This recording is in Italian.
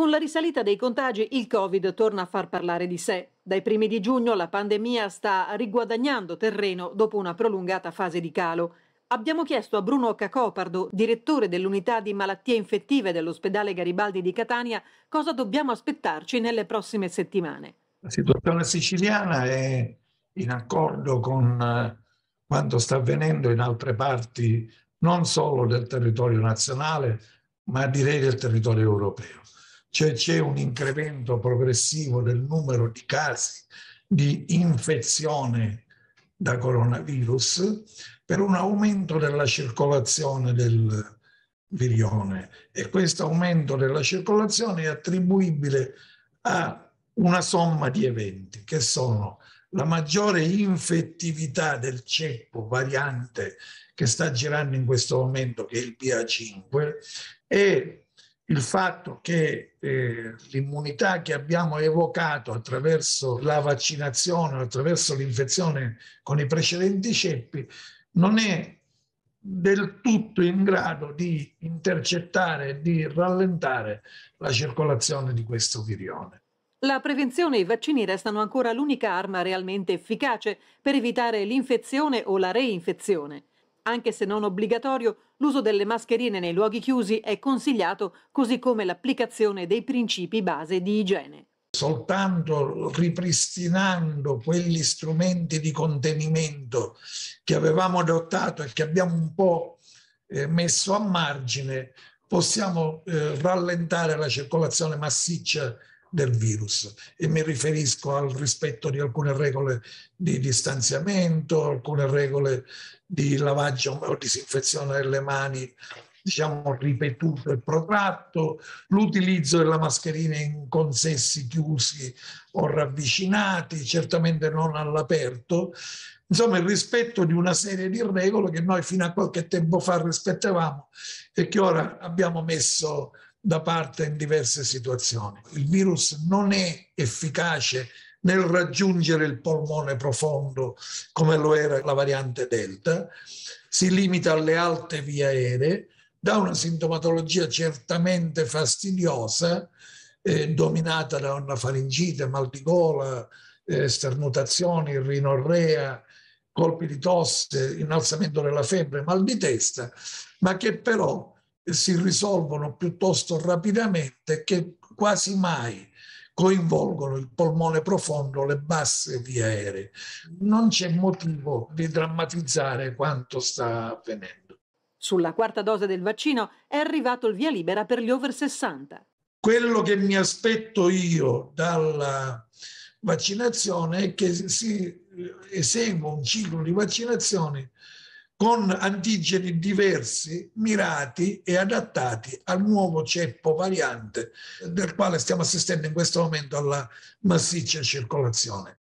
Con la risalita dei contagi il Covid torna a far parlare di sé. Dai primi di giugno la pandemia sta riguadagnando terreno dopo una prolungata fase di calo. Abbiamo chiesto a Bruno Cacopardo, direttore dell'unità di malattie infettive dell'ospedale Garibaldi di Catania, cosa dobbiamo aspettarci nelle prossime settimane. La situazione siciliana è in accordo con eh, quanto sta avvenendo in altre parti, non solo del territorio nazionale, ma direi del territorio europeo cioè c'è un incremento progressivo del numero di casi di infezione da coronavirus per un aumento della circolazione del virione e questo aumento della circolazione è attribuibile a una somma di eventi che sono la maggiore infettività del ceppo variante che sta girando in questo momento, che è il BA5, e il fatto che eh, l'immunità che abbiamo evocato attraverso la vaccinazione, attraverso l'infezione con i precedenti ceppi, non è del tutto in grado di intercettare, di rallentare la circolazione di questo virione. La prevenzione e i vaccini restano ancora l'unica arma realmente efficace per evitare l'infezione o la reinfezione. Anche se non obbligatorio, l'uso delle mascherine nei luoghi chiusi è consigliato, così come l'applicazione dei principi base di igiene. Soltanto ripristinando quegli strumenti di contenimento che avevamo adottato e che abbiamo un po' eh, messo a margine, possiamo eh, rallentare la circolazione massiccia del virus e mi riferisco al rispetto di alcune regole di distanziamento, alcune regole di lavaggio o disinfezione delle mani diciamo ripetuto e protratto, l'utilizzo della mascherina in consessi chiusi o ravvicinati, certamente non all'aperto, insomma il rispetto di una serie di regole che noi fino a qualche tempo fa rispettavamo e che ora abbiamo messo da parte in diverse situazioni. Il virus non è efficace nel raggiungere il polmone profondo come lo era la variante Delta, si limita alle alte vie aeree, da una sintomatologia certamente fastidiosa, eh, dominata da una faringite, mal di gola, eh, sternutazioni, rinorrea, colpi di tosse, innalzamento della febbre, mal di testa, ma che però si risolvono piuttosto rapidamente che quasi mai coinvolgono il polmone profondo, le basse vie aeree. Non c'è motivo di drammatizzare quanto sta avvenendo. Sulla quarta dose del vaccino è arrivato il via libera per gli over 60. Quello che mi aspetto io dalla vaccinazione è che si eh, esegua un ciclo di vaccinazioni con antigeni diversi, mirati e adattati al nuovo ceppo variante del quale stiamo assistendo in questo momento alla massiccia circolazione.